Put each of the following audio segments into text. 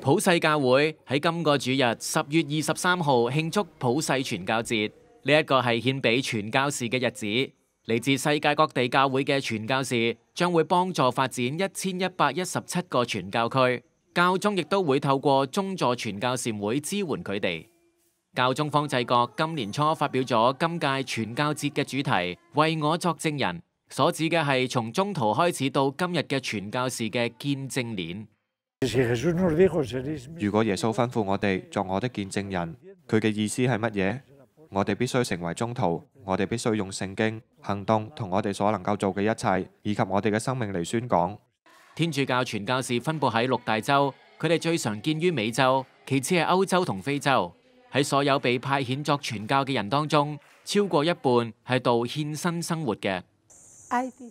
普世教会喺今个主日十月二十三号庆祝普世传教节，呢一个系献俾传教士嘅日子。嚟自世界各地教会嘅传教士将会帮助发展一千一百一十七个传教区，教宗亦都会透过中座传教善会支援佢哋。教宗方济各今年初发表咗今届传教节嘅主题，为我作证人，所指嘅系从中途开始到今日嘅传教士嘅见证链。如果耶稣吩咐我哋作我的见证人，佢嘅意思系乜嘢？我哋必须成为中途，我哋必须用圣经、行动同我哋所能够做嘅一切以及我哋嘅生命嚟宣讲。天主教传教士分布喺六大洲，佢哋最常见于美洲，其次系欧洲同非洲。喺所有被派遣作传教嘅人当中，超过一半系度献身生活嘅。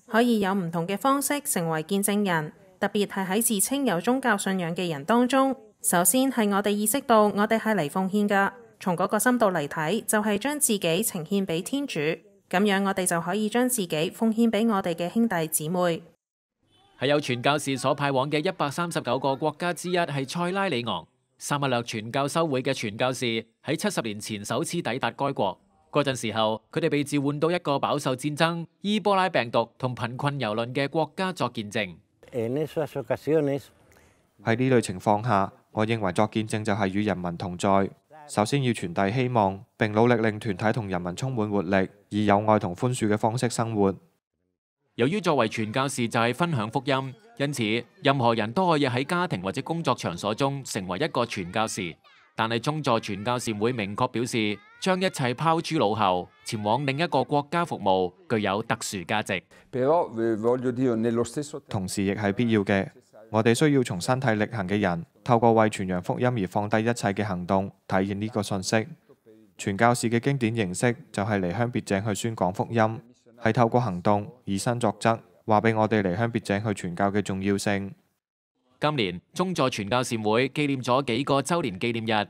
可以有唔同嘅方式成为见证人。特別係喺自稱有宗教信仰嘅人當中，首先係我哋意識到我哋係嚟奉獻噶。從嗰個深度嚟睇，就係將自己呈献俾天主，咁樣我哋就可以將自己奉獻俾我哋嘅兄弟姊妹。系有傳教士所派往嘅一百三十九個國家之一係塞拉里昂，三脈教傳教修會嘅傳教士喺七十年前首次抵達該國嗰陣時候，佢哋被召喚到一個飽受戰爭、伊波拉病毒同貧困遊轮嘅國家作見證。喺呢類情況下，我認為作見證就係與人民同在。首先要傳遞希望，並努力令團體同人民充滿活力，以友愛同宽恕嘅方式生活。由於作為傳教士就係分享福音，因此任何人都可以喺家庭或者工作場所中成為一個傳教士。但係，中座傳教士會明確表示。將一切拋諸脑後，前往另一個國家服務，具有特殊價值。同時，亦係必要嘅。我哋需要從身體力行嘅人，透過為傳揚福音而放低一切嘅行動，體現呢個信息。傳教士嘅經典形式就係離鄉別井去宣講福音，係透過行動以身作則，話俾我哋離鄉別井去傳教嘅重要性。今年中座傳教善會紀念咗幾個周年紀念日。